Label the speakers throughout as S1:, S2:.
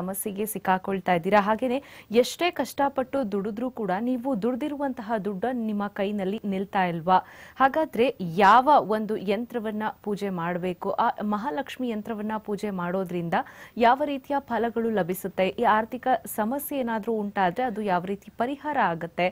S1: ಸಮಸ್ಯೆಗೆ ಸಿಕ್ಕಾಕೊಳ್ತಾ ಇದ್ದೀರಾ ಹಾಗೇನೆ ಎಷ್ಟೇ ಕಷ್ಟಪಟ್ಟು ದುಡಿದ್ರೂ ಕೂಡ ನೀವು ದುಡ್ದಿರುವಂತಹ ದುಡ್ಡನ್ನು ನಿಮ್ಮ ಕೈನಲ್ಲಿ ನಿಲ್ತಾ ಇಲ್ವಾ ಹಾಗಾದ್ರೆ ಯಾವ ಒಂದು ಯಂತ್ರವನ್ನ ಪೂಜೆ ಮಾಡಬೇಕು ಆ ಮಹಾಲಕ್ಷ್ಮಿ ಯಂತ್ರವನ್ನ ಪೂಜೆ ಮಾಡೋದ್ರಿಂದ ಯಾವ ರೀತಿಯ ಫಲಗಳು ಲಭಿಸುತ್ತೆ ಈ ಆರ್ಥಿಕ ಸಮಸ್ಯೆ ಏನಾದರೂ ಉಂಟಾದ್ರೆ ಅದು ಯಾವ ರೀತಿ ಪರಿಹಾರ ಆಗುತ್ತೆ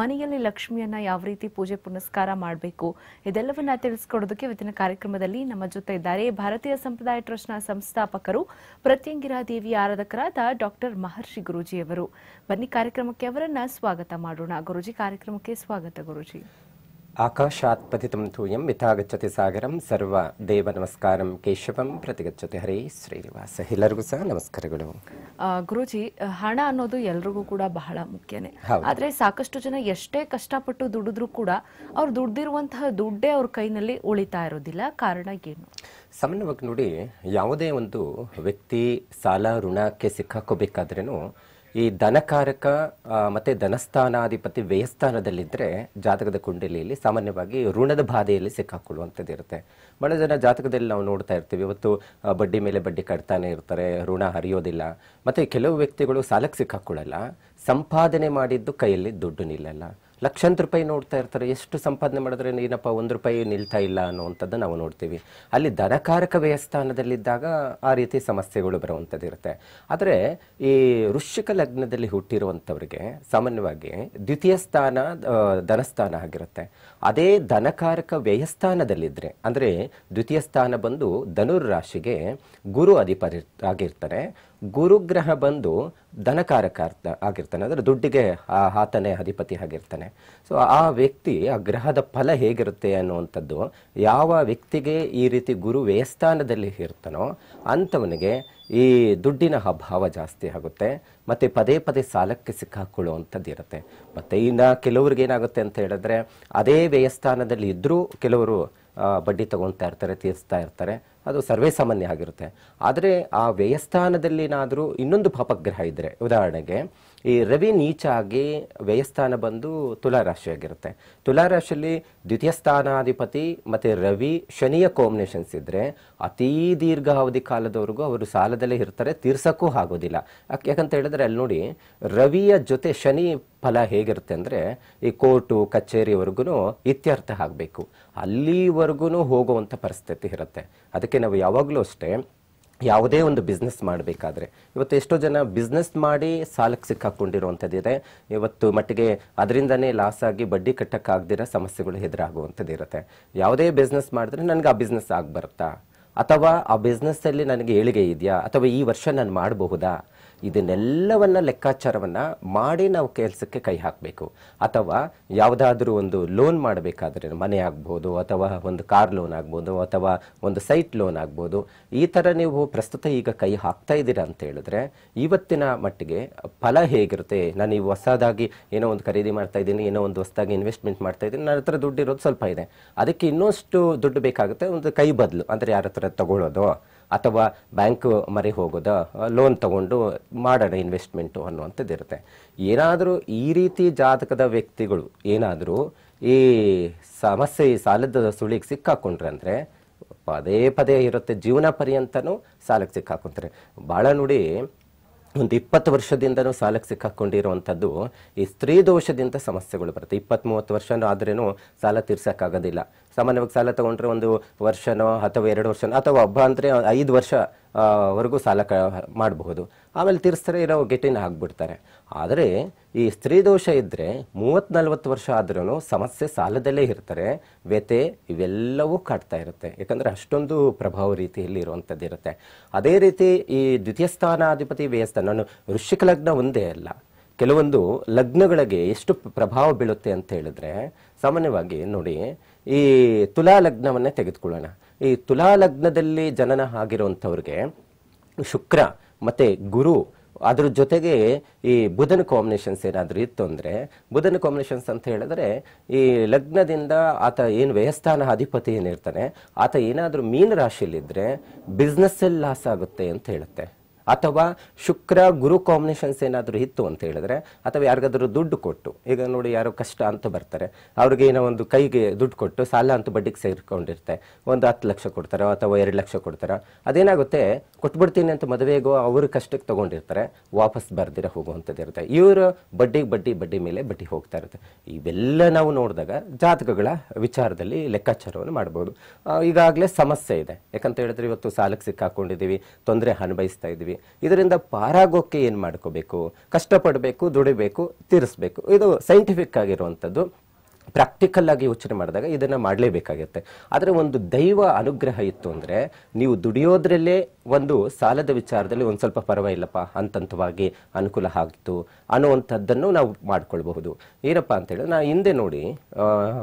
S1: ಮನೆಯಲ್ಲಿ ಲಕ್ಷ್ಮಿಯನ್ನ ಯಾವ ರೀತಿ ಪೂಜೆ ಪುನಸ್ಕಾರ ಮಾಡಬೇಕು ಇದೆಲ್ಲವನ್ನ ತಿಳಿಸ್ಕೊಡೋದಕ್ಕೆ ಇವತ್ತಿನ ಕಾರ್ಯಕ್ರಮದಲ್ಲಿ ನಮ್ಮ ಜೊತೆ ಇದ್ದಾರೆ ಭಾರತೀಯ ಸಂಪ್ರದಾಯ ಟ್ರಸ್ಟ್ನ ಸಂಸ್ಥಾಪಕರು ಪ್ರತ್ಯಂಗಿರಾ ದೇವಿ ಆರಾಧಕ ಬೋಧಕರಾದ ಡಾಕ್ಟರ್ ಮಹರ್ಷಿ ಎವರು ಬನ್ನಿ ಕಾರ್ಯಕ್ರಮಕ್ಕೆ ಅವರನ್ನ ಸ್ವಾಗತ ಮಾಡೋಣ ಗುರುಜಿ ಕಾರ್ಯಕ್ರಮಕ್ಕೆ ಸ್ವಾಗತ ಗುರುಜಿ
S2: ಆಕಾಶಾತ್ ಪತಿತಂ ತೂಯಂ ಸಾಗರಂ ಸರ್ವ ದೇವ ನಮಸ್ಕಾರಂ ಕೇಶವಂ ಪ್ರತಿಗಚ್ಚತಿ ಹರೇ ಶ್ರೀನಿವಾಸ ಎಲ್ಲರಿಗೂ ಸಹ ನಮಸ್ಕಾರಗಳು
S1: ಗುರುಜಿ ಹಣ ಅನ್ನೋದು ಎಲ್ರಿಗೂ ಕೂಡ ಬಹಳ ಮುಖ್ಯನೇ ಆದ್ರೆ ಸಾಕಷ್ಟು ಜನ ಎಷ್ಟೇ ಕಷ್ಟಪಟ್ಟು ದುಡಿದ್ರು ಕೂಡ ಅವ್ರು ದುಡ್ದಿರುವಂತಹ ದುಡ್ಡೇ ಅವ್ರ ಕೈನಲ್ಲಿ ಉಳಿತಾ ಇರೋದಿಲ್ಲ ಕಾರಣ ಏನು
S2: ಸಾಮಾನ್ಯವಾಗಿ ನೋಡಿ ಯಾವುದೇ ಒಂದು ವ್ಯಕ್ತಿ ಸಾಲ ಋಣಕ್ಕೆ ಸಿಕ್ಕಾಕೋಬೇಕಾದ್ರೇನು ಈ ಧನಕಾರಕ ಮತ್ತು ಧನಸ್ಥಾನಾಧಿಪತಿ ವ್ಯಯಸ್ಥಾನದಲ್ಲಿದ್ದರೆ ಜಾತಕದ ಕುಂಡಲಿಯಲ್ಲಿ ಸಾಮಾನ್ಯವಾಗಿ ಋಣದ ಬಾಧೆಯಲ್ಲಿ ಸಿಕ್ಕಾಕೊಳ್ಳುವಂಥದ್ದು ಇರುತ್ತೆ ಬಹಳ ಜನ ಜಾತಕದಲ್ಲಿ ನಾವು ನೋಡ್ತಾ ಇರ್ತೀವಿ ಇವತ್ತು ಬಡ್ಡಿ ಮೇಲೆ ಬಡ್ಡಿ ಕಟ್ತಾನೆ ಇರ್ತಾರೆ ಋಣ ಹರಿಯೋದಿಲ್ಲ ಮತ್ತು ಕೆಲವು ವ್ಯಕ್ತಿಗಳು ಸಾಲಕ್ಕೆ ಸಿಕ್ಕಾಕೊಳ್ಳಲ್ಲ ಸಂಪಾದನೆ ಮಾಡಿದ್ದು ಕೈಯಲ್ಲಿ ದುಡ್ಡು ನಿಲ್ಲಲ್ಲ ಲಕ್ಷಾಂತರ ರೂಪಾಯಿ ನೋಡ್ತಾ ಇರ್ತಾರೆ ಎಷ್ಟು ಸಂಪಾದನೆ ಮಾಡಿದ್ರೆ ಏನಪ್ಪ ಒಂದು ರೂಪಾಯಿ ನಿಲ್ತಾ ಇಲ್ಲ ಅನ್ನುವಂಥದ್ದು ನಾವು ನೋಡ್ತೀವಿ ಅಲ್ಲಿ ಧನಕಾರಕ ವ್ಯಯಸ್ಥಾನದಲ್ಲಿದ್ದಾಗ ಆ ರೀತಿ ಸಮಸ್ಯೆಗಳು ಬರುವಂಥದ್ದು ಇರುತ್ತೆ ಆದರೆ ಈ ವೃಶ್ಚಿಕ ಲಗ್ನದಲ್ಲಿ ಹುಟ್ಟಿರುವಂಥವ್ರಿಗೆ ಸಾಮಾನ್ಯವಾಗಿ ದ್ವಿತೀಯ ಸ್ಥಾನ ಧನಸ್ಥಾನ ಆಗಿರುತ್ತೆ ಅದೇ ಧನಕಾರಕ ವ್ಯಯಸ್ಥಾನದಲ್ಲಿದ್ದರೆ ಅಂದರೆ ದ್ವಿತೀಯ ಸ್ಥಾನ ಬಂದು ಧನುರ್ ರಾಶಿಗೆ ಗುರು ಅಧಿಪರಿ ಆಗಿರ್ತಾರೆ ಗುರುಗ್ರಹ ಬಂದು ಧನಕಾರಕ ಅರ್ಥ ಆಗಿರ್ತಾನೆ ಅಂದರೆ ದುಡ್ಡಿಗೆ ಆತನೇ ಅಧಿಪತಿ ಆಗಿರ್ತಾನೆ ಸೊ ಆ ವ್ಯಕ್ತಿ ಆ ಗ್ರಹದ ಫಲ ಹೇಗಿರುತ್ತೆ ಅನ್ನುವಂಥದ್ದು ಯಾವ ವ್ಯಕ್ತಿಗೆ ಈ ರೀತಿ ಗುರು ವ್ಯಯಸ್ಥಾನದಲ್ಲಿ ಇರ್ತಾನೋ ಅಂಥವನಿಗೆ ಈ ದುಡ್ಡಿನ ಅಭಾವ ಜಾಸ್ತಿ ಆಗುತ್ತೆ ಮತ್ತು ಪದೇ ಪದೇ ಸಾಲಕ್ಕೆ ಸಿಕ್ಕಾಕೊಳ್ಳುವಂಥದ್ದು ಇರುತ್ತೆ ಮತ್ತು ಇನ್ನು ಕೆಲವ್ರಿಗೆ ಏನಾಗುತ್ತೆ ಅಂತ ಹೇಳಿದ್ರೆ ಅದೇ ವ್ಯಯಸ್ಥಾನದಲ್ಲಿ ಇದ್ದರೂ ಕೆಲವರು ಬಡ್ಡಿ ತಗೊಳ್ತಾ ಇರ್ತಾರೆ ತೀರಿಸ್ತಾ ಇರ್ತಾರೆ ಅದು ಸರ್ವೇ ಸಾಮಾನ್ಯ ಆಗಿರುತ್ತೆ ಆದರೆ ಆ ವ್ಯಯಸ್ಥಾನದಲ್ಲಿನಾದರೂ ಇನ್ನೊಂದು ಪಾಪಗ್ರಹ ಇದ್ದರೆ ಉದಾಹರಣೆಗೆ ಈ ರವಿ ನೀಚಾಗಿ ವ್ಯಯಸ್ಥಾನ ಬಂದು ತುಲಾರಾಶಿಯಾಗಿರುತ್ತೆ ತುಲಾರಾಶಿಯಲ್ಲಿ ದ್ವಿತೀಯ ಸ್ಥಾನಾಧಿಪತಿ ಮತ್ತು ರವಿ ಶನಿಯ ಕಾಂಬಿನೇಷನ್ಸ್ ಇದ್ದರೆ ಅತೀ ದೀರ್ಘಾವಧಿ ಕಾಲದವರೆಗೂ ಅವರು ಸಾಲದಲ್ಲೇ ಇರ್ತಾರೆ ತೀರ್ಸೋಕ್ಕೂ ಆಗೋದಿಲ್ಲ ಯಾಕೆ ಯಾಕಂತ ಹೇಳಿದ್ರೆ ಅಲ್ಲಿ ನೋಡಿ ರವಿಯ ಜೊತೆ ಶನಿ ಫಲ ಹೇಗಿರುತ್ತೆ ಅಂದರೆ ಈ ಕೋರ್ಟು ಕಚೇರಿವರೆಗೂ ಇತ್ಯರ್ಥ ಆಗಬೇಕು ಅಲ್ಲಿವರೆಗೂ ಹೋಗುವಂಥ ಪರಿಸ್ಥಿತಿ ಇರುತ್ತೆ ಅದಕ್ಕೆ ನಾವು ಯಾವಾಗಲೂ ಅಷ್ಟೇ ಯಾವುದೇ ಒಂದು ಬಿಸ್ನೆಸ್ ಮಾಡಬೇಕಾದ್ರೆ ಇವತ್ತು ಎಷ್ಟೋ ಜನ ಬಿಸ್ನೆಸ್ ಮಾಡಿ ಸಾಲಕ್ಕೆ ಸಿಕ್ಕಾಕೊಂಡಿರುವಂಥದ್ದಿದೆ ಇವತ್ತು ಮಟ್ಟಿಗೆ ಅದರಿಂದನೇ ಲಾಸ್ ಆಗಿ ಬಡ್ಡಿ ಕಟ್ಟಕ್ಕಾಗದಿರೋ ಸಮಸ್ಯೆಗಳು ಎದುರಾಗುವಂಥದ್ದಿರುತ್ತೆ ಯಾವುದೇ ಬಿಸ್ನೆಸ್ ಮಾಡಿದ್ರೆ ನನಗೆ ಆ ಬಿಸ್ನೆಸ್ ಆಗಿ ಬರುತ್ತಾ ಅಥವಾ ಆ ಬಿಸ್ನೆಸ್ಸಲ್ಲಿ ನನಗೆ ಏಳಿಗೆ ಇದೆಯಾ ಅಥವಾ ಈ ವರ್ಷ ನಾನು ಮಾಡಬಹುದಾ ಇದನ್ನೆಲ್ಲವನ್ನು ಲೆಕ್ಕಾಚಾರವನ್ನು ಮಾಡಿ ನಾವು ಕೆಲಸಕ್ಕೆ ಕೈ ಹಾಕಬೇಕು ಅಥವಾ ಯಾವುದಾದ್ರೂ ಒಂದು ಲೋನ್ ಮಾಡಬೇಕಾದ್ರೆ ಮನೆ ಆಗ್ಬೋದು ಅಥವಾ ಒಂದು ಕಾರ್ ಲೋನ್ ಆಗ್ಬೋದು ಅಥವಾ ಒಂದು ಸೈಟ್ ಲೋನ್ ಆಗ್ಬೋದು ಈ ಥರ ನೀವು ಪ್ರಸ್ತುತ ಈಗ ಕೈ ಹಾಕ್ತಾ ಇದ್ದೀರಾ ಅಂತ ಹೇಳಿದ್ರೆ ಇವತ್ತಿನ ಮಟ್ಟಿಗೆ ಫಲ ಹೇಗಿರುತ್ತೆ ನಾನು ನೀವು ಹೊಸದಾಗಿ ಏನೋ ಒಂದು ಖರೀದಿ ಮಾಡ್ತಾ ಇದ್ದೀನಿ ಏನೋ ಒಂದು ಹೊಸದಾಗಿ ಇನ್ವೆಸ್ಟ್ಮೆಂಟ್ ಮಾಡ್ತಾ ಇದ್ದೀನಿ ನನ್ನ ಹತ್ರ ದುಡ್ಡಿರೋದು ಸ್ವಲ್ಪ ಇದೆ ಅದಕ್ಕೆ ಇನ್ನಷ್ಟು ದುಡ್ಡು ಬೇಕಾಗುತ್ತೆ ಒಂದು ಕೈ ಬದಲು ಅಂದರೆ ಯಾರ ಹತ್ರ ತಗೊಳ್ಳೋದು ಅಥವಾ ಬ್ಯಾಂಕ್ ಮರೆ ಹೋಗೋದ ಲೋನ್ ತಗೊಂಡು ಮಾಡೋಣ ಇನ್ವೆಸ್ಟ್ಮೆಂಟು ಅನ್ನುವಂಥದ್ದು ಇರುತ್ತೆ ಏನಾದರೂ ಈ ರೀತಿ ಜಾತಕದ ವ್ಯಕ್ತಿಗಳು ಏನಾದರೂ ಈ ಸಮಸ್ಯೆ ಈ ಸಾಲದ ಸುಳಿಗೆ ಸಿಕ್ಕಾಕೊಂಡ್ರೆ ಅಂದರೆ ಪದೇ ಪದೇ ಇರುತ್ತೆ ಜೀವನ ಪರ್ಯಂತನೂ ಸಾಲಕ್ಕೆ ಸಿಕ್ಕಾಕೊಂತಾರೆ ಭಾಳ ನುಡಿ ಒಂದು ಇಪ್ಪತ್ತು ವರ್ಷದಿಂದನೂ ಸಾಲಕ್ಕೆ ಸಿಕ್ಕಾಕೊಂಡಿರುವಂಥದ್ದು ಈ ಸ್ತ್ರೀ ದೋಷದಿಂದ ಸಮಸ್ಯೆಗಳು ಬರುತ್ತೆ ಇಪ್ಪತ್ತು ಮೂವತ್ತು ವರ್ಷನೂ ಆದ್ರೇನು ಸಾಲ ತೀರ್ಸೋಕ್ಕಾಗೋದಿಲ್ಲ ಸಾಮಾನ್ಯವಾಗಿ ಸಾಲ ತಗೊಂಡ್ರೆ ಒಂದು ವರ್ಷನೋ ಅಥವಾ ಎರಡು ವರ್ಷನೋ ಅಥವಾ ಒಬ್ಬ ಅಂದರೆ ಐದು ವರ್ಷ ವರೆಗೂ ಸಾಲ ಕ ಮಾಡಬಹುದು ಆಮೇಲೆ ತೀರಿಸ್ತಾರೆ ಇರೋ ಗೆಟಿನ ಹಾಕ್ಬಿಡ್ತಾರೆ ಆದರೆ ಈ ಸ್ತ್ರೀ ದೋಷ ಇದ್ದರೆ ಮೂವತ್ತು ನಲ್ವತ್ತು ವರ್ಷ ಆದ್ರೂ ಸಮಸ್ಯೆ ಸಾಲದಲ್ಲೇ ಇರ್ತಾರೆ ವ್ಯತೆ ಇವೆಲ್ಲವೂ ಕಾಡ್ತಾ ಇರುತ್ತೆ ಯಾಕಂದರೆ ಅಷ್ಟೊಂದು ಪ್ರಭಾವ ರೀತಿಯಲ್ಲಿ ಇರುವಂಥದ್ದು ಇರುತ್ತೆ ಅದೇ ರೀತಿ ಈ ದ್ವಿತೀಯ ಸ್ಥಾನಾಧಿಪತಿ ವ್ಯಯಸ್ಥಾನ ನಾನು ಋಷಿಕ ಲಗ್ನ ಒಂದೇ ಅಲ್ಲ ಕೆಲವೊಂದು ಲಗ್ನಗಳಿಗೆ ಎಷ್ಟು ಪ್ರಭಾವ ಬೀಳುತ್ತೆ ಅಂತ ಹೇಳಿದ್ರೆ ಸಾಮಾನ್ಯವಾಗಿ ನೋಡಿ ಈ ತುಲಾ ಲಗ್ನವನ್ನೇ ತೆಗೆದುಕೊಳ್ಳೋಣ ಈ ತುಲಾ ಲಗ್ನದಲ್ಲಿ ಜನನ ಆಗಿರುವಂಥವ್ರಿಗೆ ಶುಕ್ರ ಮತ್ತು ಗುರು ಅದ್ರ ಜೊತೆಗೆ ಈ ಬುಧನ ಕಾಂಬಿನೇಷನ್ಸ್ ಏನಾದರೂ ಇತ್ತು ಅಂದರೆ ಬುಧನ ಕಾಂಬಿನೇಷನ್ಸ್ ಅಂತ ಹೇಳಿದ್ರೆ ಈ ಲಗ್ನದಿಂದ ಆತ ಏನು ವ್ಯಯಸ್ಥಾನ ಅಧಿಪತಿ ಏನಿರ್ತಾನೆ ಆತ ಏನಾದರೂ ಮೀನ ರಾಶಿಯಲ್ಲಿದ್ದರೆ ಬಿಸ್ನೆಸ್ಸಲ್ಲಿ ಲಾಸ್ ಆಗುತ್ತೆ ಅಂತ ಹೇಳುತ್ತೆ ಅಥವಾ ಶುಕ್ರ ಗುರು ಕಾಂಬಿನೇಷನ್ಸ್ ಏನಾದರೂ ಇತ್ತು ಅಂತ ಹೇಳಿದ್ರೆ ಅಥವಾ ಯಾರಿಗಾದರೂ ದುಡ್ಡು ಕೊಟ್ಟು ಈಗ ನೋಡಿ ಯಾರೋ ಕಷ್ಟ ಅಂತ ಬರ್ತಾರೆ ಅವ್ರಿಗೆ ಏನೋ ಒಂದು ಕೈಗೆ ದುಡ್ಡು ಕೊಟ್ಟು ಸಾಲ ಅಂತ ಬಡ್ಡಿಗೆ ಸೇರಿಕೊಂಡಿರ್ತೆ ಒಂದು ಹತ್ತು ಲಕ್ಷ ಕೊಡ್ತಾರೋ ಅಥವಾ ಎರಡು ಲಕ್ಷ ಕೊಡ್ತಾರೋ ಅದೇನಾಗುತ್ತೆ ಕೊಟ್ಬಿಡ್ತೀನಿ ಅಂತ ಮದುವೆಗೋ ಅವರು ಕಷ್ಟಕ್ಕೆ ತೊಗೊಂಡಿರ್ತಾರೆ ವಾಪಸ್ ಬರ್ದಿರ ಹೋಗುವಂಥದ್ದು ಇರುತ್ತೆ ಇವರು ಬಡ್ಡಿಗೆ ಬಡ್ಡಿ ಬಡ್ಡಿ ಮೇಲೆ ಬಡ್ಡಿ ಹೋಗ್ತಾ ಇರುತ್ತೆ ಇವೆಲ್ಲ ನಾವು ನೋಡಿದಾಗ ಜಾತಕಗಳ ವಿಚಾರದಲ್ಲಿ ಲೆಕ್ಕಾಚಾರವನ್ನು ಮಾಡ್ಬೋದು ಈಗಾಗಲೇ ಸಮಸ್ಯೆ ಇದೆ ಯಾಕಂತ ಹೇಳಿದ್ರೆ ಇವತ್ತು ಸಾಲಕ್ಕೆ ಸಿಕ್ಕಾಕೊಂಡಿದ್ದೀವಿ ತೊಂದರೆ ಅನುಭವಿಸ್ತಾ ಇದ್ದೀವಿ ಮಾಡ್ತೀವಿ ಇದರಿಂದ ಪಾರಾಗೋಕ್ಕೆ ಏನು ಮಾಡ್ಕೋಬೇಕು ಕಷ್ಟಪಡಬೇಕು ದುಡಿಬೇಕು ತೀರಿಸಬೇಕು ಇದು ಸೈಂಟಿಫಿಕ್ ಆಗಿರುವಂಥದ್ದು ಪ್ರಾಕ್ಟಿಕಲ್ ಆಗಿ ಯೋಚನೆ ಮಾಡಿದಾಗ ಇದನ್ನು ಮಾಡಲೇಬೇಕಾಗುತ್ತೆ ಆದರೆ ಒಂದು ದೈವ ಅನುಗ್ರಹ ಇತ್ತು ಅಂದರೆ ನೀವು ದುಡಿಯೋದ್ರಲ್ಲೇ ಒಂದು ಸಾಲದ ವಿಚಾರದಲ್ಲಿ ಒಂದು ಸ್ವಲ್ಪ ಪರವಾಗಿಲ್ಲಪ್ಪ ಹಂತವಾಗಿ ಅನುಕೂಲ ಆಗ್ತು ಅನ್ನುವಂಥದ್ದನ್ನು ನಾವು ಮಾಡ್ಕೊಳ್ಬಹುದು ಏನಪ್ಪ ಅಂತೇಳಿ ನಾ ಹಿಂದೆ ನೋಡಿ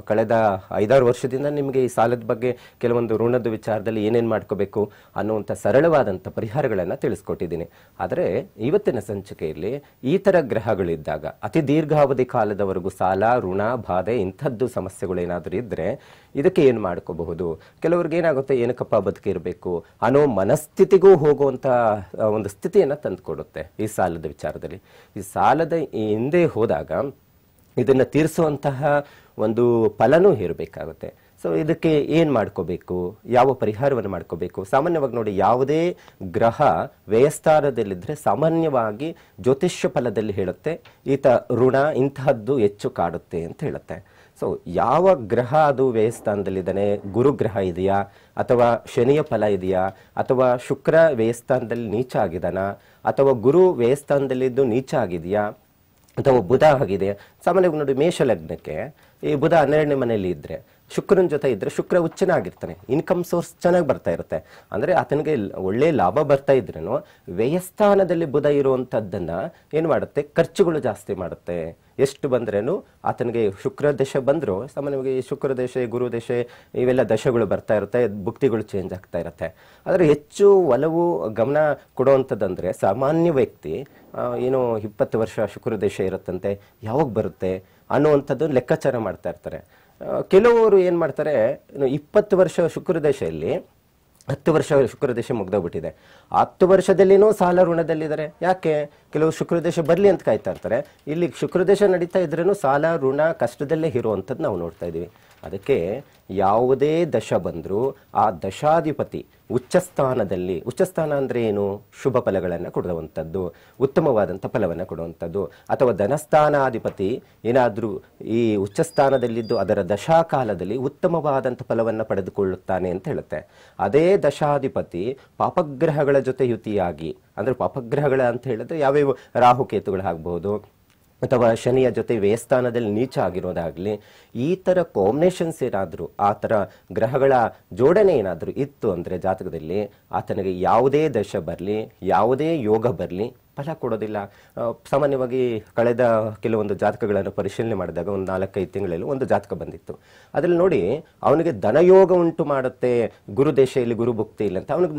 S2: ಕಳೆದ ಐದಾರು ವರ್ಷದಿಂದ ನಿಮಗೆ ಈ ಸಾಲದ ಬಗ್ಗೆ ಕೆಲವೊಂದು ಋಣದ ವಿಚಾರದಲ್ಲಿ ಏನೇನು ಮಾಡ್ಕೋಬೇಕು ಅನ್ನುವಂಥ ಸರಳವಾದಂಥ ಪರಿಹಾರಗಳನ್ನು ತಿಳಿಸ್ಕೊಟ್ಟಿದ್ದೀನಿ ಆದರೆ ಇವತ್ತಿನ ಸಂಚಿಕೆಯಲ್ಲಿ ಈ ಥರ ಗ್ರಹಗಳಿದ್ದಾಗ ಅತಿ ದೀರ್ಘಾವಧಿ ಕಾಲದವರೆಗೂ ಸಾಲ ಋಣ ಬಾಧೆ ಇಂಥ ಇಂಥದ್ದು ಸಮಸ್ಯೆಗಳೇನಾದರೂ ಇದ್ದರೆ ಇದಕ್ಕೆ ಏನು ಮಾಡ್ಕೋಬಹುದು ಕೆಲವ್ರಿಗೆ ಏನಾಗುತ್ತೆ ಏನಕ್ಕಪ್ಪ ಬದುಕಿರಬೇಕು ಅನ್ನೋ ಮನಸ್ಥಿತಿಗೂ ಹೋಗುವಂಥ ಒಂದು ಸ್ಥಿತಿಯನ್ನು ತಂದುಕೊಡುತ್ತೆ ಈ ಸಾಲದ ವಿಚಾರದಲ್ಲಿ ಈ ಸಾಲದ ಹಿಂದೆ ಹೋದಾಗ ಇದನ್ನು ತೀರಿಸುವಂತಹ ಒಂದು ಫಲನೂ ಇರಬೇಕಾಗುತ್ತೆ ಸೊ ಇದಕ್ಕೆ ಏನು ಮಾಡ್ಕೋಬೇಕು ಯಾವ ಪರಿಹಾರವನ್ನು ಮಾಡ್ಕೋಬೇಕು ಸಾಮಾನ್ಯವಾಗಿ ನೋಡಿ ಯಾವುದೇ ಗ್ರಹ ವ್ಯಯಸ್ಥಾನದಲ್ಲಿದ್ದರೆ ಸಾಮಾನ್ಯವಾಗಿ ಜ್ಯೋತಿಷ್ಯ ಫಲದಲ್ಲಿ ಹೇಳುತ್ತೆ ಈತ ಋಣ ಇಂತಹದ್ದು ಹೆಚ್ಚು ಕಾಡುತ್ತೆ ಅಂತ ಹೇಳುತ್ತೆ ಸೊ ಯಾವ ಗ್ರಹ ಅದು ವ್ಯಯಸ್ಥಾನದಲ್ಲಿದ್ದಾನೆ ಗುರುಗ್ರಹ ಇದೆಯಾ ಅಥವಾ ಶನಿಯ ಫಲ ಇದೆಯಾ ಅಥವಾ ಶುಕ್ರ ವ್ಯಯಸ್ಥಾನದಲ್ಲಿ ನೀಚ ಆಗಿದಾನಾ ಅಥವಾ ಗುರು ವ್ಯಯಸ್ಥಾನದಲ್ಲಿದ್ದು ನೀಚ ಆಗಿದೆಯಾ ಅಥವಾ ಬುಧ ಆಗಿದೆಯಾ ಸಾಮಾನ್ಯವಾಗಿ ನೋಡಿ ಮೇಷ ಲಗ್ನಕ್ಕೆ ಈ ಬುಧ ಹನ್ನೆರಡನೇ ಮನೆಯಲ್ಲಿ ಇದ್ದರೆ ಶುಕ್ರನ ಜೊತೆ ಇದ್ರೆ ಶುಕ್ರ ಹುಚ್ಚನಾಗಿರ್ತಾನೆ ಇನ್ಕಮ್ ಸೋರ್ಸ್ ಚೆನ್ನಾಗಿ ಬರ್ತಾ ಇರುತ್ತೆ ಅಂದ್ರೆ ಆತನಿಗೆ ಒಳ್ಳೆ ಲಾಭ ಬರ್ತಾ ಇದ್ರೂ ವ್ಯಯಸ್ಥಾನದಲ್ಲಿ ಬುಧ ಇರುವಂತದ್ದನ್ನ ಏನ್ ಮಾಡುತ್ತೆ ಖರ್ಚುಗಳು ಜಾಸ್ತಿ ಮಾಡುತ್ತೆ ಎಷ್ಟು ಬಂದ್ರೇನು ಆತನಿಗೆ ಶುಕ್ರ ದಶೆ ಬಂದರೂ ಸಾಮಾನ್ಯವಾಗಿ ಶುಕ್ರ ದಶೆ ಗುರು ದಶೆ ಇವೆಲ್ಲ ದಶೆಗಳು ಬರ್ತಾ ಇರುತ್ತೆ ಭುಕ್ತಿಗಳು ಚೇಂಜ್ ಆಗ್ತಾ ಇರುತ್ತೆ ಆದರೆ ಹೆಚ್ಚು ಒಲವು ಗಮನ ಕೊಡುವಂಥದ್ದಂದರೆ ಸಾಮಾನ್ಯ ವ್ಯಕ್ತಿ ಏನು ಇಪ್ಪತ್ತು ವರ್ಷ ಶುಕ್ರ ದಶೆ ಇರುತ್ತಂತೆ ಯಾವಾಗ ಬರುತ್ತೆ ಅನ್ನುವಂಥದ್ದು ಲೆಕ್ಕಾಚಾರ ಮಾಡ್ತಾ ಇರ್ತಾರೆ ಕೆಲವರು ಏನು ಮಾಡ್ತಾರೆ ಇಪ್ಪತ್ತು ವರ್ಷ ಶುಕ್ರದೇಶದಲ್ಲಿ ಹತ್ತು ವರ್ಷ ಶುಕ್ರದೇಶ ಮುಗ್ದೋಗ್ಬಿಟ್ಟಿದೆ ಹತ್ತು ವರ್ಷದಲ್ಲಿನೂ ಸಾಲ ಋಣದಲ್ಲಿದ್ದಾರೆ ಯಾಕೆ ಕೆಲವು ಶುಕ್ರದೇಶ ಬರಲಿ ಅಂತ ಕಾಯ್ತಾ ಇರ್ತಾರೆ ಇಲ್ಲಿ ಶುಕ್ರದೇಶ ನಡೀತಾ ಇದ್ರೂ ಸಾಲ ಋಣ ಕಷ್ಟದಲ್ಲೇ ಇರುವಂಥದ್ದು ನಾವು ನೋಡ್ತಾ ಇದ್ದೀವಿ ಅದಕ್ಕೆ ಯಾವುದೇ ದಶ ಬಂದರೂ ಆ ದಶಾಧಿಪತಿ ಉಚ್ಚಸ್ಥಾನದಲ್ಲಿ ಉಚ್ಚಸ್ಥಾನ ಅಂದರೆ ಏನು ಶುಭ ಫಲಗಳನ್ನು ಕೊಡುವಂಥದ್ದು ಉತ್ತಮವಾದಂಥ ಫಲವನ್ನು ಕೊಡುವಂಥದ್ದು ಅಥವಾ ಧನಸ್ಥಾನಾಧಿಪತಿ ಏನಾದರೂ ಈ ಉಚ್ಚಸ್ಥಾನದಲ್ಲಿದ್ದು ಅದರ ದಶಾಕಾಲದಲ್ಲಿ ಉತ್ತಮವಾದಂಥ ಫಲವನ್ನು ಪಡೆದುಕೊಳ್ಳುತ್ತಾನೆ ಅಂತ ಹೇಳುತ್ತೆ ಅದೇ ದಶಾಧಿಪತಿ ಪಾಪಗ್ರಹಗಳ ಜೊತೆ ಯುತಿಯಾಗಿ ಅಂದರೆ ಪಾಪಗ್ರಹಗಳ ಅಂತ ಹೇಳಿದ್ರೆ ಯಾವ್ಯಾವ ರಾಹುಕೇತುಗಳಾಗಬಹುದು ಅಥವಾ ಶನಿಯ ಜೊತೆ ವ್ಯಯಸ್ಥಾನದಲ್ಲಿ ನೀಚ ಆಗಿರೋದಾಗಲಿ ಈ ಥರ ಕಾಂಬಿನೇಷನ್ಸ್ ಏನಾದರೂ ಆ ಥರ ಗ್ರಹಗಳ ಜೋಡಣೆ ಏನಾದರೂ ಇತ್ತು ಅಂದರೆ ಜಾತಕದಲ್ಲಿ ಆತನಿಗೆ ಯಾವುದೇ ದಶ ಬರಲಿ ಯಾವುದೇ ಯೋಗ ಬರಲಿ ಫಲ ಕೊಡೋದಿಲ್ಲ ಸಾಮಾನ್ಯವಾಗಿ ಕಳೆದ ಕೆಲವೊಂದು ಜಾತಕಗಳನ್ನು ಪರಿಶೀಲನೆ ಮಾಡಿದಾಗ ಒಂದು ನಾಲ್ಕೈದು ತಿಂಗಳಲ್ಲಿ ಒಂದು ಜಾತಕ ಬಂದಿತ್ತು ಅದರಲ್ಲಿ ನೋಡಿ ಅವನಿಗೆ ಧನಯೋಗ ಉಂಟು ಮಾಡುತ್ತೆ ಗುರುದೇಶೆಯಲ್ಲಿ ಗುರುಭುಕ್ತಿ ಇಲ್ಲ ಅಂತ ಅವನಿಗೆ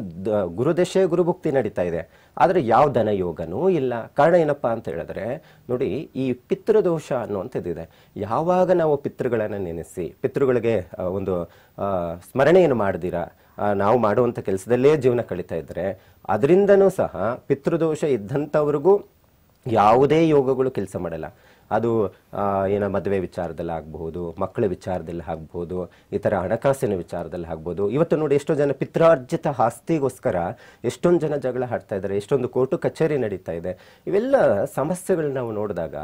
S2: ಗುರುದೇಶ ಗುರುಭುಕ್ತಿ ನಡೀತಾ ಇದೆ ಆದರೆ ಯಾವ ಧನಯೋಗನೂ ಇಲ್ಲ ಕಾರಣ ಏನಪ್ಪ ಅಂತ ಹೇಳಿದ್ರೆ ನೋಡಿ ಈ ಪಿತೃದೋಷ ಅನ್ನುವಂಥದ್ದಿದೆ ಯಾವಾಗ ನಾವು ಪಿತೃಗಳನ್ನು ನೆನೆಸಿ ಪಿತೃಗಳಿಗೆ ಒಂದು ಸ್ಮರಣೆಯನ್ನು ಮಾಡಿದಿರಾ ನಾವು ಮಾಡುವಂಥ ಕೆಲಸದಲ್ಲೇ ಜೀವನ ಕಳೀತಾ ಇದ್ದರೆ ಅದರಿಂದನೂ ಸಹ ಪಿತೃದೋಷ ಇದ್ದಂಥವ್ರಿಗೂ ಯಾವುದೇ ಯೋಗಗಳು ಕೆಲಸ ಮಾಡಲ್ಲ ಅದು ಏನ ಮದುವೆ ವಿಚಾರದಲ್ಲಿ ಆಗ್ಬಹುದು ಮಕ್ಕಳ ವಿಚಾರದಲ್ಲಿ ಆಗ್ಬೋದು ಈ ಥರ ಹಣಕಾಸಿನ ವಿಚಾರದಲ್ಲಿ ಆಗ್ಬೋದು ಇವತ್ತು ನೋಡಿ ಎಷ್ಟೋ ಜನ ಪಿತ್ರಾರ್ಜಿತ ಆಸ್ತಿಗೋಸ್ಕರ ಎಷ್ಟೊಂದು ಜನ ಜಗಳ ಹಾಡ್ತಾ ಇದ್ದಾರೆ ಎಷ್ಟೊಂದು ಕೋರ್ಟು ಕಚೇರಿ ನಡೀತಾ ಇದೆ ಇವೆಲ್ಲ ಸಮಸ್ಯೆಗಳನ್ನ ನಾವು ನೋಡಿದಾಗ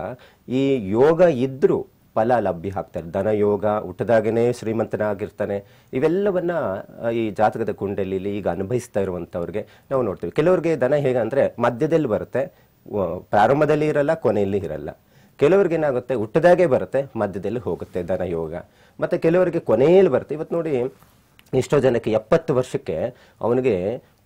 S2: ಈ ಯೋಗ ಇದ್ದರೂ ಫಲ ಲಭ್ಯ ಆಗ್ತಾರೆ ಧನಯೋಗ ಹುಟ್ಟದಾಗನೇ ಶ್ರೀಮಂತನಾಗಿರ್ತಾನೆ ಇವೆಲ್ಲವನ್ನ ಈ ಜಾತಕದ ಕುಂಡಲಿಲಿ ಈಗ ಅನುಭವಿಸ್ತಾ ಇರುವಂಥವ್ರಿಗೆ ನಾವು ನೋಡ್ತೀವಿ ಕೆಲವರಿಗೆ ದನ ಹೇಗೆ ಅಂದರೆ ಮಧ್ಯದಲ್ಲಿ ಬರುತ್ತೆ ಪ್ರಾರಂಭದಲ್ಲಿ ಇರಲ್ಲ ಕೊನೆಯಲ್ಲಿ ಇರಲ್ಲ ಕೆಲವ್ರಿಗೆ ಏನಾಗುತ್ತೆ ಹುಟ್ಟದಾಗೆ ಬರುತ್ತೆ ಮಧ್ಯದಲ್ಲಿ ಹೋಗುತ್ತೆ ದನ ಯೋಗ ಮತ್ತು ಕೆಲವರಿಗೆ ಕೊನೆಯಲ್ಲಿ ಬರುತ್ತೆ ಇವತ್ತು ನೋಡಿ ಎಷ್ಟೋ ಜನಕ್ಕೆ ಎಪ್ಪತ್ತು ವರ್ಷಕ್ಕೆ ಅವನಿಗೆ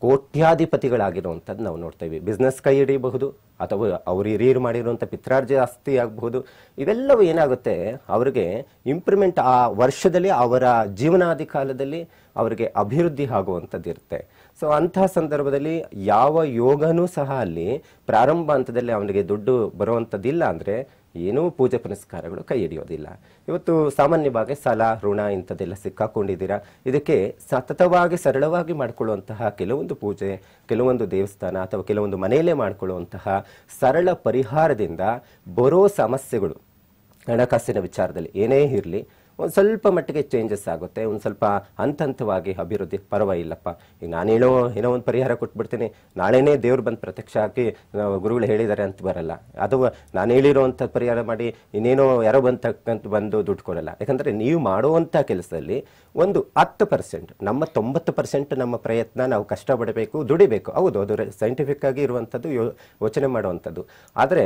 S2: ಕೋಟ್ಯಾಧಿಪತಿಗಳಾಗಿರುವಂಥದ್ದು ನಾವು ನೋಡ್ತೇವೆ ಬಿಸ್ನೆಸ್ ಕೈ ಹಿಡಿಯಬಹುದು ಅಥವಾ ಅವರು ಹಿರಿಯರು ಮಾಡಿರುವಂಥ ಪಿತ್ರಾರ್ಜಿ ಆಸ್ತಿ ಆಗಬಹುದು ಇವೆಲ್ಲವೂ ಏನಾಗುತ್ತೆ ಅವರಿಗೆ ಇಂಪ್ರೂವ್ಮೆಂಟ್ ಆ ವರ್ಷದಲ್ಲಿ ಅವರ ಜೀವನಾದಿ ಕಾಲದಲ್ಲಿ ಅವರಿಗೆ ಅಭಿವೃದ್ಧಿ ಆಗುವಂಥದ್ದು ಇರುತ್ತೆ ಸೊ ಅಂತಹ ಸಂದರ್ಭದಲ್ಲಿ ಯಾವ ಯೋಗನೂ ಸಹ ಅಲ್ಲಿ ಪ್ರಾರಂಭ ಹಂತದಲ್ಲಿ ಅವನಿಗೆ ದುಡ್ಡು ಬರುವಂಥದ್ದಿಲ್ಲ ಅಂದರೆ ಏನೂ ಪೂಜೆ ಪುನಸ್ಕಾರಗಳು ಕೈ ಹಿಡಿಯೋದಿಲ್ಲ ಇವತ್ತು ಸಾಮಾನ್ಯವಾಗಿ ಸಾಲ ಋಣ ಇಂಥದ್ದೆಲ್ಲ ಸಿಕ್ಕಾಕೊಂಡಿದ್ದೀರಾ ಇದಕ್ಕೆ ಸತತವಾಗಿ ಸರಳವಾಗಿ ಮಾಡಿಕೊಳ್ಳುವಂತಹ ಕೆಲವೊಂದು ಪೂಜೆ ಕೆಲವೊಂದು ದೇವಸ್ಥಾನ ಅಥವಾ ಕೆಲವೊಂದು ಮನೆಯಲ್ಲೇ ಮಾಡಿಕೊಳ್ಳುವಂತಹ ಸರಳ ಪರಿಹಾರದಿಂದ ಬರೋ ಸಮಸ್ಯೆಗಳು ಹಣಕಾಸಿನ ವಿಚಾರದಲ್ಲಿ ಏನೇ ಇರಲಿ ಒಂದು ಸ್ವಲ್ಪ ಮಟ್ಟಿಗೆ ಚೇಂಜಸ್ ಆಗುತ್ತೆ ಒಂದು ಸ್ವಲ್ಪ ಹಂತ ಹಂತವಾಗಿ ಅಭಿವೃದ್ಧಿ ಪರವಾಗಿಲ್ಲಪ್ಪ ಈಗ ನಾನು ಹೇಳೋ ಏನೋ ಒಂದು ಪರಿಹಾರ ಕೊಟ್ಬಿಡ್ತೀನಿ ನಾಳೆನೇ ದೇವ್ರು ಬಂದು ಪ್ರತ್ಯಕ್ಷ ಹಾಕಿ ಗುರುಗಳು ಹೇಳಿದ್ದಾರೆ ಅಂತ ಬರಲ್ಲ ಅದು ನಾನು ಹೇಳಿರೋವಂಥ ಪರಿಹಾರ ಮಾಡಿ ಇನ್ನೇನೋ ಯಾರೋ ಬಂತಕ್ಕಂತ ಬಂದು ದುಡ್ಡು ಕೊಡಲ್ಲ ಯಾಕಂದರೆ ನೀವು ಮಾಡುವಂಥ ಕೆಲಸದಲ್ಲಿ ಒಂದು ಹತ್ತು ಪರ್ಸೆಂಟ್ ನಮ್ಮ ತೊಂಬತ್ತು ಪರ್ಸೆಂಟ್ ನಮ್ಮ ಪ್ರಯತ್ನ ನಾವು ಕಷ್ಟಪಡಬೇಕು ದುಡಿಬೇಕು ಹೌದು ಅದು ಸೈಂಟಿಫಿಕ್ ಆಗಿ ಯೋ ಯೋಚನೆ ಮಾಡುವಂಥದ್ದು ಆದರೆ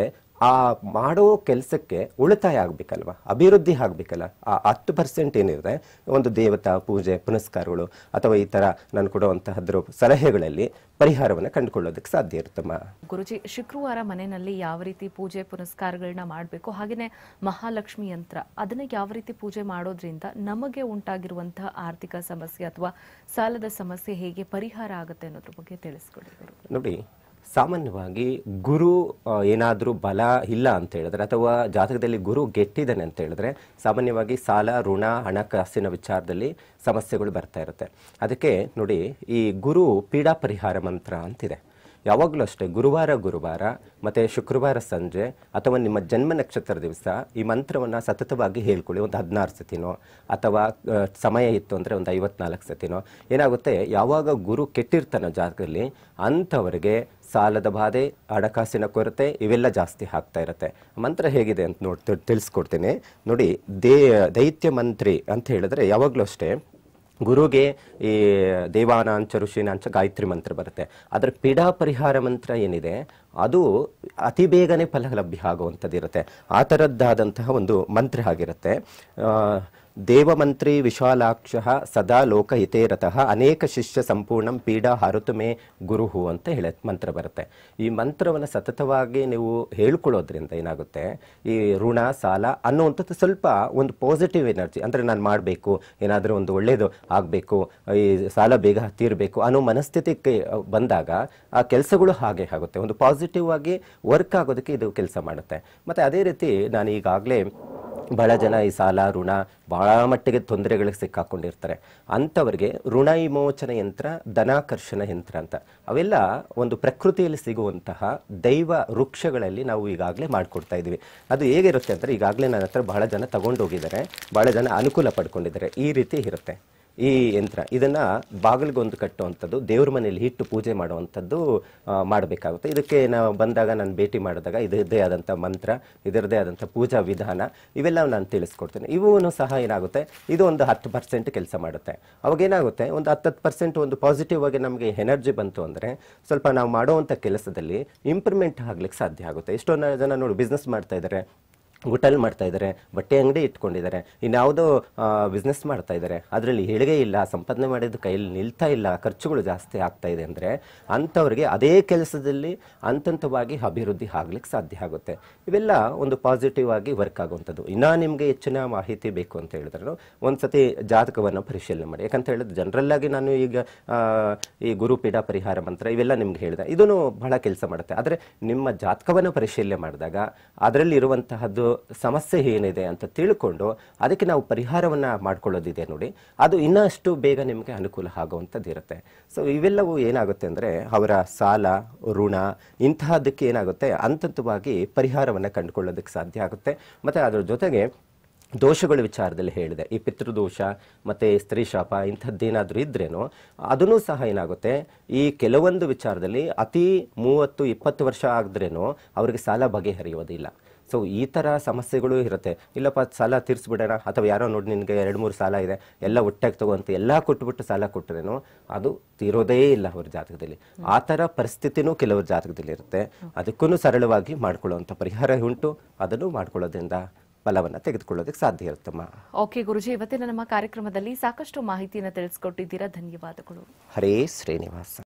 S2: ಆ ಮಾಡೋ ಕೆಲಸಕ್ಕೆ ಉಳಿತಾಯ ಆಗಬೇಕಲ್ವ ಅಭಿವೃದ್ಧಿ ಆಗಬೇಕಲ್ಲ ಆ ಹತ್ತು ಪರ್ಸೆಂಟ್ ಏನಿದೆ ಒಂದು ದೇವತಾ ಪೂಜೆ ಪುನಸ್ಕಾರಗಳು ಅಥವಾ ಈ ಥರ ನಾನು ಕೊಡುವಂತಹದ್ರ ಸಲಹೆಗಳಲ್ಲಿ ಪರಿಹಾರವನ್ನು ಕಂಡುಕೊಳ್ಳೋದಕ್ಕೆ ಸಾಧ್ಯ ಇರುತ್ತಮ್ಮ
S1: ಗುರುಜಿ ಶುಕ್ರವಾರ ಮನೆಯಲ್ಲಿ ಯಾವ ರೀತಿ ಪೂಜೆ ಪುನಸ್ಕಾರಗಳನ್ನ ಮಾಡಬೇಕು ಹಾಗೆಯೇ ಮಹಾಲಕ್ಷ್ಮಿ ಯಂತ್ರ ಅದನ್ನ ಯಾವ ರೀತಿ ಪೂಜೆ ಮಾಡೋದ್ರಿಂದ ನಮಗೆ ಉಂಟಾಗಿರುವಂತಹ ಆರ್ಥಿಕ ಸಮಸ್ಯೆ ಅಥವಾ ಸಾಲದ ಸಮಸ್ಯೆ ಹೇಗೆ ಪರಿಹಾರ ಆಗುತ್ತೆ ಅನ್ನೋದ್ರ ಬಗ್ಗೆ ತಿಳಿಸ್ಕೊಡಿ
S2: ನೋಡಿ ಸಾಮಾನ್ಯವಾಗಿ ಗುರು ಏನಾದರೂ ಬಲ ಇಲ್ಲ ಅಂತ ಹೇಳಿದ್ರೆ ಅಥವಾ ಜಾತಕದಲ್ಲಿ ಗುರು ಗೆಟ್ಟಿದ್ದಾನೆ ಅಂತ ಹೇಳಿದ್ರೆ ಸಾಮಾನ್ಯವಾಗಿ ಸಾಲ ಋಣ ಹಣಕಾಸಿನ ವಿಚಾರದಲ್ಲಿ ಸಮಸ್ಯೆಗಳು ಬರ್ತಾ ಇರುತ್ತೆ ಅದಕ್ಕೆ ನೋಡಿ ಈ ಗುರು ಪೀಡಾ ಪರಿಹಾರ ಮಂತ್ರ ಅಂತಿದೆ ಯಾವಾಗಲೂ ಅಷ್ಟೇ ಗುರುವಾರ ಗುರುವಾರ ಮತ್ತು ಶುಕ್ರವಾರ ಸಂಜೆ ಅಥವಾ ನಿಮ್ಮ ಜನ್ಮ ನಕ್ಷತ್ರ ದಿವಸ ಈ ಮಂತ್ರವನ್ನು ಸತತವಾಗಿ ಹೇಳ್ಕೊಳ್ಳಿ ಒಂದು ಹದಿನಾರು ಸತಿನೋ ಅಥವಾ ಸಮಯ ಇತ್ತು ಅಂದರೆ ಒಂದು ಐವತ್ನಾಲ್ಕು ಸತಿನೋ ಏನಾಗುತ್ತೆ ಯಾವಾಗ ಗುರು ಕೆಟ್ಟಿರ್ತಾನೋ ಜಾಗದಲ್ಲಿ ಅಂಥವರಿಗೆ ಸಾಲದ ಬಾಧೆ ಹಣಕಾಸಿನ ಕೊರತೆ ಇವೆಲ್ಲ ಜಾಸ್ತಿ ಆಗ್ತಾ ಇರುತ್ತೆ ಮಂತ್ರ ಹೇಗಿದೆ ಅಂತ ನೋಡಿ ತಿಳಿಸ್ಕೊಡ್ತೀನಿ ನೋಡಿ ದೇ ದೈತ್ಯ ಮಂತ್ರಿ ಅಂತ ಹೇಳಿದ್ರೆ ಯಾವಾಗಲೂ ಅಷ್ಟೇ ಗುರುಗೆ ಈ ದೇವಾನಾಂಚ ಋಷಿನಾಂಚ ಗಾಯತ್ರಿ ಮಂತ್ರ ಬರುತ್ತೆ ಅದರ ಪೀಡಾ ಪರಿಹಾರ ಮಂತ್ರ ಏನಿದೆ ಅದು ಅತಿ ಬೇಗನೆ ಫಲ ಆಗುವಂಥದ್ದು ಇರುತ್ತೆ ಆ ಥರದ್ದಾದಂತಹ ಒಂದು ಮಂತ್ರ ಆಗಿರುತ್ತೆ ದೇವಮಂತ್ರಿ ವಿಶಾಲಾಕ್ಷ ಸದಾ ಲೋಕ ಅನೇಕ ಶಿಷ್ಯ ಸಂಪೂರ್ಣ ಪೀಡಾ ಹರತುಮೆ ಗುರುಹು ಅಂತ ಹೇಳ ಮಂತ್ರ ಬರುತ್ತೆ ಈ ಮಂತ್ರವನ್ನು ಸತತವಾಗಿ ನೀವು ಹೇಳ್ಕೊಳ್ಳೋದ್ರಿಂದ ಏನಾಗುತ್ತೆ ಈ ಋಣ ಸಾಲ ಅನ್ನುವಂಥದ್ದು ಸ್ವಲ್ಪ ಒಂದು ಪಾಸಿಟಿವ್ ಎನರ್ಜಿ ಅಂದರೆ ನಾನು ಮಾಡಬೇಕು ಏನಾದರೂ ಒಂದು ಒಳ್ಳೆಯದು ಆಗಬೇಕು ಈ ಸಾಲ ಬೇಗ ತೀರಬೇಕು ಅನ್ನೋ ಮನಸ್ಥಿತಿಗೆ ಬಂದಾಗ ಆ ಕೆಲಸಗಳು ಹಾಗೆ ಆಗುತ್ತೆ ಒಂದು ಪಾಸಿಟಿವ್ ಆಗಿ ವರ್ಕ್ ಆಗೋದಕ್ಕೆ ಇದು ಕೆಲಸ ಮಾಡುತ್ತೆ ಮತ್ತು ಅದೇ ರೀತಿ ನಾನು ಈಗಾಗಲೇ ಭಾಳ ಜನ ಈ ಸಾಲ ಋಣ ಭಾಳ ಮಟ್ಟಿಗೆ ತೊಂದರೆಗಳಿಗೆ ಸಿಕ್ಕಾಕೊಂಡಿರ್ತಾರೆ ಅಂಥವ್ರಿಗೆ ಋಣ ವಿಮೋಚನ ಯಂತ್ರ ಧನಾಕರ್ಷಣ ಯಂತ್ರ ಅಂತ ಅವೆಲ್ಲ ಒಂದು ಪ್ರಕೃತಿಯಲ್ಲಿ ಸಿಗುವಂತಹ ದೈವ ವೃಕ್ಷಗಳಲ್ಲಿ ನಾವು ಈಗಾಗಲೇ ಮಾಡಿಕೊಡ್ತಾ ಇದ್ದೀವಿ ಅದು ಹೇಗಿರುತ್ತೆ ಅಂದರೆ ಈಗಾಗಲೇ ನನ್ನ ಹತ್ರ ಭಾಳ ಜನ ತಗೊಂಡೋಗಿದ್ದಾರೆ ಬಹಳ ಜನ ಅನುಕೂಲ ಪಡ್ಕೊಂಡಿದ್ದಾರೆ ಈ ರೀತಿ ಇರುತ್ತೆ ಈ ಯಂತ್ರ ಇದನ್ನು ಬಾಗಿಲಿಗೊಂದು ಕಟ್ಟುವಂಥದ್ದು ದೇವ್ರ ಮನೆಯಲ್ಲಿ ಹಿಟ್ಟು ಪೂಜೆ ಮಾಡುವಂಥದ್ದು ಮಾಡಬೇಕಾಗುತ್ತೆ ಇದಕ್ಕೆ ನಾವು ಬಂದಾಗ ನಾನು ಭೇಟಿ ಮಾಡಿದಾಗ ಇದರದ್ದೇ ಆದಂಥ ಮಂತ್ರ ಇದರದ್ದೇ ಆದಂಥ ಪೂಜಾ ವಿಧಾನ ಇವೆಲ್ಲ ನಾನು ತಿಳಿಸ್ಕೊಡ್ತೇನೆ ಇವೂ ಸಹ ಏನಾಗುತ್ತೆ ಇದು ಒಂದು ಹತ್ತು ಪರ್ಸೆಂಟ್ ಕೆಲಸ ಮಾಡುತ್ತೆ ಅವಾಗ ಏನಾಗುತ್ತೆ ಒಂದು ಹತ್ತು ಪರ್ಸೆಂಟ್ ಒಂದು ಪಾಸಿಟಿವ್ ಆಗಿ ನಮಗೆ ಎನರ್ಜಿ ಬಂತು ಅಂದರೆ ಸ್ವಲ್ಪ ನಾವು ಮಾಡುವಂಥ ಕೆಲಸದಲ್ಲಿ ಇಂಪ್ರೂವ್ಮೆಂಟ್ ಆಗ್ಲಿಕ್ಕೆ ಸಾಧ್ಯ ಆಗುತ್ತೆ ಎಷ್ಟೊಂದು ಜನ ನೋಡಿ ಬಿಸ್ನೆಸ್ ಮಾಡ್ತಾ ಇದ್ದಾರೆ ಹೋಟೆಲ್ ಮಾಡ್ತಾ ಇದ್ದಾರೆ ಬಟ್ಟೆ ಅಂಗಡಿ ಇಟ್ಕೊಂಡಿದ್ದಾರೆ ಇನ್ಯಾವುದೋ ಬಿಸ್ನೆಸ್ ಮಾಡ್ತಾ ಇದ್ದಾರೆ ಅದರಲ್ಲಿ ಹೇಳಿಗೆ ಇಲ್ಲ ಸಂಪಾದನೆ ಮಾಡಿದ್ದು ಕೈಯಲ್ಲಿ ನಿಲ್ತಾ ಇಲ್ಲ ಖರ್ಚುಗಳು ಜಾಸ್ತಿ ಆಗ್ತಾ ಇದೆ ಅಂದರೆ ಅಂಥವ್ರಿಗೆ ಅದೇ ಕೆಲಸದಲ್ಲಿ ಹಂತವಾಗಿ ಅಭಿವೃದ್ಧಿ ಆಗ್ಲಿಕ್ಕೆ ಸಾಧ್ಯ ಆಗುತ್ತೆ ಇವೆಲ್ಲ ಒಂದು ಪಾಸಿಟಿವ್ ಆಗಿ ವರ್ಕ್ ಆಗುವಂಥದ್ದು ಇನ್ನೂ ನಿಮಗೆ ಹೆಚ್ಚಿನ ಮಾಹಿತಿ ಬೇಕು ಅಂತ ಹೇಳಿದ್ರೆ ಒಂದು ಸತಿ ಜಾತಕವನ್ನು ಪರಿಶೀಲನೆ ಮಾಡಿ ಯಾಕಂತ ಹೇಳಿದ್ರೆ ಆಗಿ ನಾನು ಈಗ ಈ ಗುರುಪೀಠ ಪರಿಹಾರ ಮಂತ್ರ ಇವೆಲ್ಲ ನಿಮ್ಗೆ ಹೇಳಿದೆ ಇದೂ ಬಹಳ ಕೆಲಸ ಮಾಡುತ್ತೆ ಆದರೆ ನಿಮ್ಮ ಜಾತಕವನ್ನು ಪರಿಶೀಲನೆ ಮಾಡಿದಾಗ ಅದರಲ್ಲಿರುವಂತಹದ್ದು ಸಮಸ್ಯೆ ಏನಿದೆ ಅಂತ ತಿಳ್ಕೊಂಡು ಅದಕ್ಕೆ ನಾವು ಪರಿಹಾರವನ್ನು ಮಾಡ್ಕೊಳ್ಳೋದಿದೆ ನೋಡಿ ಅದು ಇನ್ನಷ್ಟು ಬೇಗ ನಿಮಗೆ ಅನುಕೂಲ ಆಗುವಂಥದ್ದು ಇರುತ್ತೆ ಸೊ ಇವೆಲ್ಲವೂ ಏನಾಗುತ್ತೆ ಅಂದರೆ ಅವರ ಸಾಲ ಋಣ ಇಂತಹದಕ್ಕೆ ಏನಾಗುತ್ತೆ ಅಂತವಾಗಿ ಪರಿಹಾರವನ್ನು ಕಂಡುಕೊಳ್ಳೋದಕ್ಕೆ ಸಾಧ್ಯ ಆಗುತ್ತೆ ಮತ್ತು ಅದರ ಜೊತೆಗೆ ದೋಷಗಳ ವಿಚಾರದಲ್ಲಿ ಹೇಳಿದೆ ಈ ಪಿತೃದೋಷ ಮತ್ತು ಸ್ತ್ರೀ ಶಾಪ ಇಂಥದ್ದೇನಾದರೂ ಇದ್ರೇನೋ ಅದನ್ನೂ ಸಹ ಏನಾಗುತ್ತೆ ಈ ಕೆಲವೊಂದು ವಿಚಾರದಲ್ಲಿ ಅತಿ ಮೂವತ್ತು ಇಪ್ಪತ್ತು ವರ್ಷ ಆಗಿದ್ರೇನೋ ಅವರಿಗೆ ಸಾಲ ಬಗೆಹರಿಯೋದಿಲ್ಲ ಸೊ ಈ ಥರ ಸಮಸ್ಯೆಗಳು ಇರುತ್ತೆ ಇಲ್ಲಪ್ಪ ಸಾಲ ತೀರಿಸ್ಬಿಡೋಣ ಅಥವಾ ಯಾರೋ ನೋಡಿ ನಿನಗೆ ಎರಡು ಮೂರು ಸಾಲ ಇದೆ ಎಲ್ಲ ಒಟ್ಟಾಗಿ ತಗೋಂತ ಎಲ್ಲ ಕೊಟ್ಬಿಟ್ಟು ಸಾಲ ಕೊಟ್ರೇನೋ ಅದು ತೀರೋದೇ ಇಲ್ಲ ಅವ್ರ ಜಾತಕದಲ್ಲಿ ಆ ಥರ ಪರಿಸ್ಥಿತಿನೂ ಕೆಲವ್ರ ಜಾತಕದಲ್ಲಿ ಇರುತ್ತೆ ಅದಕ್ಕೂ ಸರಳವಾಗಿ ಮಾಡ್ಕೊಳ್ಳೋವಂಥ ಪರಿಹಾರ ಉಂಟು ಅದನ್ನು ಮಾಡ್ಕೊಳ್ಳೋದ್ರಿಂದ ಬಲವನ್ನು ತೆಗೆದುಕೊಳ್ಳೋದಕ್ಕೆ ಸಾಧ್ಯ ಇರುತ್ತಮ್ಮ
S1: ಓಕೆ ಗುರುಜಿ ಇವತ್ತಿನ ನಮ್ಮ ಕಾರ್ಯಕ್ರಮದಲ್ಲಿ ಸಾಕಷ್ಟು ಮಾಹಿತಿಯನ್ನು ತಿಳಿಸಿಕೊಟ್ಟಿದ್ದೀರಾ ಧನ್ಯವಾದಗಳು
S2: ಹರೇ ಶ್ರೀನಿವಾಸ